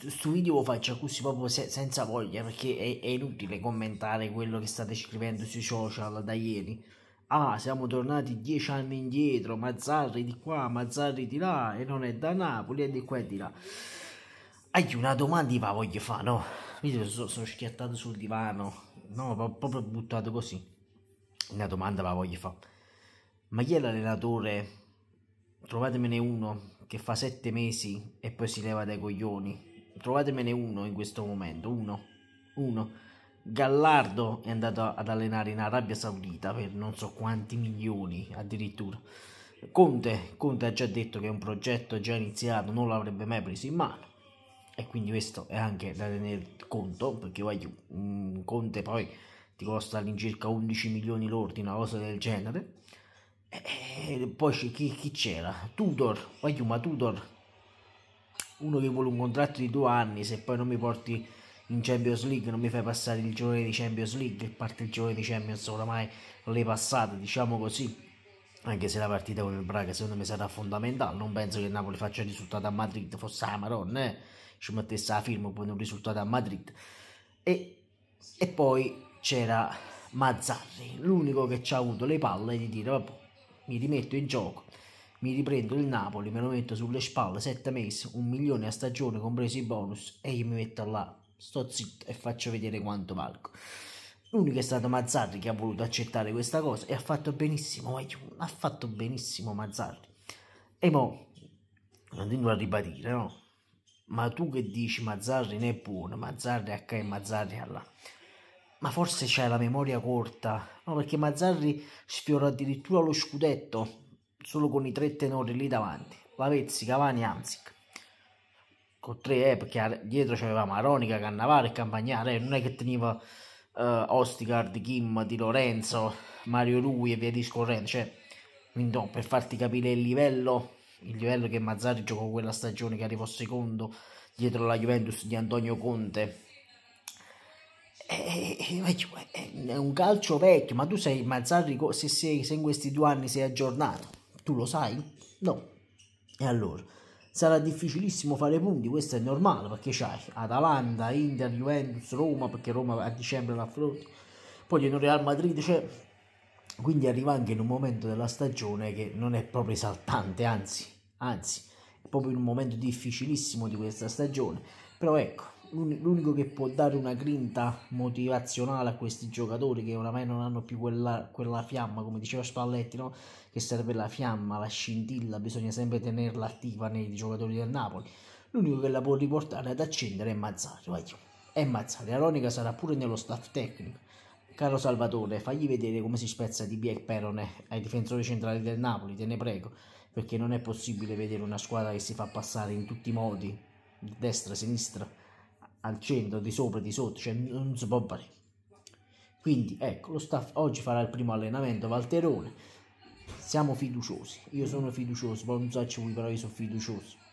Questo video lo faccio così proprio se, senza voglia perché è, è, inutile commentare quello che state scrivendo sui social da ieri. Ah, siamo tornati dieci anni indietro, Mazzarri di qua, Mazzarri di là, e non è da Napoli, è di qua e di là. Hai una domanda va voglio fare, no? Mi sono, sono schiattato sul divano, no, proprio buttato così. Una domanda va voglio fare. Ma chi è l'allenatore? Trovatemene uno che fa sette mesi e poi si leva dai coglioni. Trovatemene uno in questo momento, uno, uno. Gallardo è andato ad allenare in Arabia Saudita per non so quanti milioni addirittura. Conte, Conte ha già detto che è un progetto già iniziato, non l'avrebbe mai preso in mano e quindi questo è anche da tenere conto perché voglio, un mm, Conte poi ti costa all'incirca 11 milioni l'ordine, una cosa del genere e eh, eh, poi chi, chi c'era? Tudor, Ayuma Tudor, uno che vuole un contratto di due anni, se poi non mi porti in Champions League, non mi fai passare il giorno di Champions League, e parte il giorno di Champions oramai le passate, diciamo così. Anche se la partita con il Braga secondo me sarà fondamentale, non penso che il Napoli faccia il risultato a Madrid, fosse la Maron, eh? ci mettesse la firma poi un risultato a Madrid. E, e poi c'era Mazzarri, l'unico che ci ha avuto le palle di dire vabbè mi rimetto in gioco, mi riprendo il Napoli, me lo metto sulle spalle 7 mesi, un milione a stagione compresi i bonus e io mi metto là, sto zitto e faccio vedere quanto valgo. L'unico è stato Mazzarri che ha voluto accettare questa cosa e ha fatto benissimo, ha fatto benissimo Mazzarri. E mo, continuo a ribadire, no? Ma tu che dici Mazzarri ne è buono, Mazzarri a H e Mazzarri a là ma forse c'è la memoria corta, no? perché Mazzarri sfiora addirittura lo scudetto solo con i tre tenori lì davanti, Lavezzi, Cavani, Anzic. Con tre, eh, perché dietro c'aveva Maronica, Cannavale, e Campagnare, eh, non è che teneva eh, Ostigard, Kim, Di Lorenzo, Mario Rui e via discorrendo, cioè, no, per farti capire il livello, il livello che Mazzarri giocò quella stagione che arrivò secondo dietro la Juventus di Antonio Conte, eh, eh, eh, è un calcio vecchio, ma tu sei Mazzarri, se, sei, se in questi due anni sei aggiornato, tu lo sai? No. E allora? Sarà difficilissimo fare punti, questo è normale, perché c'hai Atalanta, Inter, Juventus, Roma, perché Roma a dicembre l'affronti, poi c'è Real Madrid, cioè... Quindi arriva anche in un momento della stagione che non è proprio esaltante, anzi, anzi, è proprio in un momento difficilissimo di questa stagione. Però ecco, l'unico che può dare una grinta motivazionale a questi giocatori che oramai non hanno più quella, quella fiamma, come diceva Spalletti, no? che serve la fiamma, la scintilla, bisogna sempre tenerla attiva nei giocatori del Napoli. L'unico che la può riportare ad accendere è Mazzari, vai. È Mazzari, Aronica sarà pure nello staff tecnico. Caro Salvatore, fagli vedere come si spezza di e Perone ai difensori centrali del Napoli, te ne prego, perché non è possibile vedere una squadra che si fa passare in tutti i modi, destra, sinistra, al centro, di sopra, di sotto, cioè non si può fare. Quindi ecco, lo staff oggi farà il primo allenamento Valterone. Siamo fiduciosi, io sono fiducioso, poi non so se voi però io sono fiducioso.